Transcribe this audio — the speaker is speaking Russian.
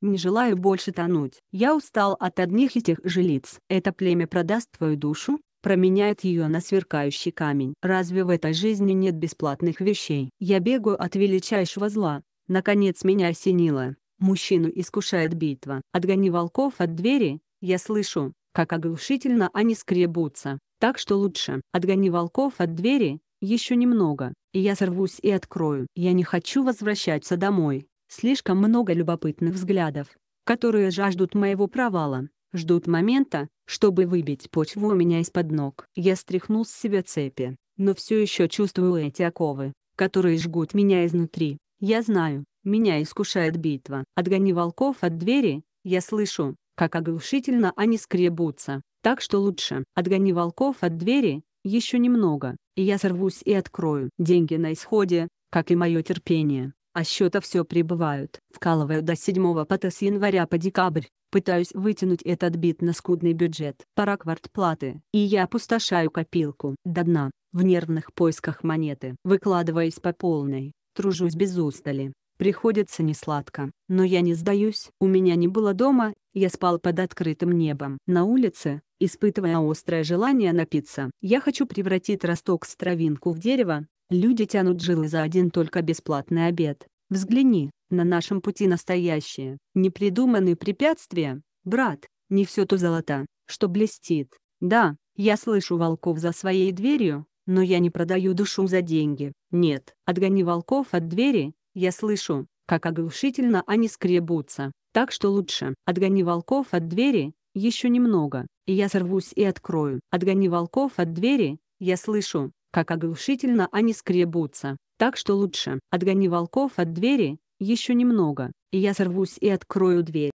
Не желаю больше тонуть. Я устал от одних и тех же лиц. Это племя продаст твою душу, променяет ее на сверкающий камень. Разве в этой жизни нет бесплатных вещей? Я бегаю от величайшего зла. Наконец меня осенило. Мужчину искушает битва. Отгони волков от двери, я слышу, как оглушительно они скребутся. Так что лучше. Отгони волков от двери, еще немного, и я сорвусь и открою. Я не хочу возвращаться домой. Слишком много любопытных взглядов, которые жаждут моего провала, ждут момента, чтобы выбить почву у меня из-под ног. Я стряхнул с себя цепи, но все еще чувствую эти оковы, которые жгут меня изнутри. Я знаю, меня искушает битва. Отгони волков от двери, я слышу, как оглушительно они скребутся, так что лучше. Отгони волков от двери, еще немного, и я сорвусь и открою. Деньги на исходе, как и мое терпение а счета все прибывают. Вкалываю до 7 пота с января по декабрь, пытаюсь вытянуть этот бит на скудный бюджет. Пора квартплаты. И я опустошаю копилку до дна, в нервных поисках монеты. выкладываюсь по полной, тружусь без устали. Приходится несладко, но я не сдаюсь. У меня не было дома, я спал под открытым небом. На улице, испытывая острое желание напиться, я хочу превратить росток с травинку в дерево, Люди тянут жилы за один только бесплатный обед. Взгляни, на нашем пути настоящее, непридуманные препятствия, брат, не все то золото, что блестит. Да, я слышу волков за своей дверью, но я не продаю душу за деньги. Нет, отгони волков от двери, я слышу, как оглушительно они скребутся. Так что лучше отгони волков от двери, еще немного, и я сорвусь и открою. Отгони волков от двери, я слышу, как оглушительно они скребутся. Так что лучше отгони волков от двери, еще немного, и я сорвусь и открою дверь.